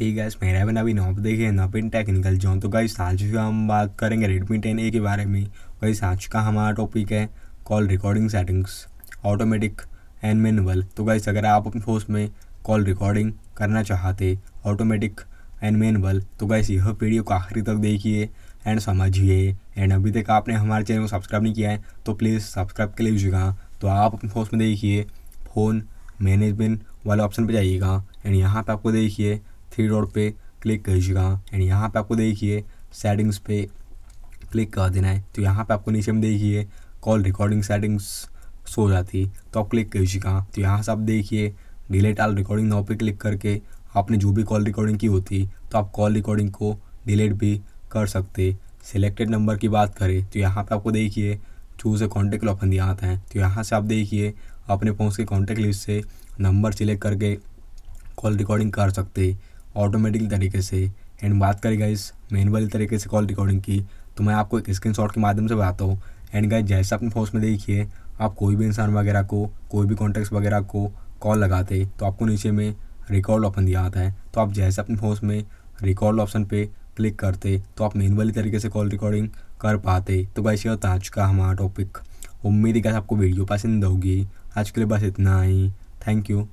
हे gas मेरा बना भी नॉप देखिए यहाँ टेक्निकल जो तो गाइस आज भी हम बात करेंगे रेडमी टेन ए के बारे में गाइस आज का हमारा टॉपिक है call recording settings automatic and manual तो गाइस अगर आप अपने फोन में कॉल रिकॉर्डिंग करना चाहते ऑटोमेटिक एंड मैनुअल तो गाइस यह वीडियो को आखिरी तक देखिए एंड समझिए एंड अभी तक आपने हमारे चैनल को सब्सक्राइब नहीं किया है तो प्लीज़ सब्सक्राइब कर लीजिएगा तो आप अपने फोन में देखिए फ़ोन मैनेजमेंट वाले ऑप्शन पर जाइएगा एंड यहाँ पर आपको देखिए थ्री डॉट पे क्लिक कर दीजिएगा एंड यहाँ पे आपको देखिए सेटिंग्स पे क्लिक कर देना है तो यहाँ पे आपको नीचे में देखिए कॉल रिकॉर्डिंग सेटिंग्स सो जाती तो आप क्लिक कर दीजिएगा तो यहाँ से आप देखिए डिलीट आल रिकॉर्डिंग नाव पे क्लिक करके आपने जो भी कॉल रिकॉर्डिंग की होती तो आप कॉल रिकॉर्डिंग को डिलीट भी कर सकते सिलेक्टेड नंबर की बात करें तो यहाँ पर आपको देखिए जो उसे कॉन्टेक्ट ऑप्शन दिया आता है तो यहाँ से आप देखिए अपने फोन के कॉन्टेक्ट लिस्ट से नंबर सिलेक्ट करके कॉल रिकॉर्डिंग कर सकते ऑटोमेटिक तरीके से एंड बात करें गाइस मेन वाली तरीके से कॉल रिकॉर्डिंग की तो मैं आपको एक स्क्रीन के माध्यम से बताता हूँ एंड गाइस जैसे आपने फोर्स में देखिए आप कोई भी इंसान वगैरह को कोई भी कॉन्टैक्ट वगैरह को कॉल लगाते तो आपको नीचे में रिकॉर्ड ऑप्शन दिया आता है तो आप जैसे अपने फोन में रिकॉर्ड ऑप्शन पे क्लिक करते तो आप मेन वाली तरीके से कॉल रिकॉर्डिंग कर पाते तो गाइस ये होता आज का हमारा टॉपिक उम्मीद है आपको वीडियो पसंद होगी आज के लिए बस इतना ही थैंक यू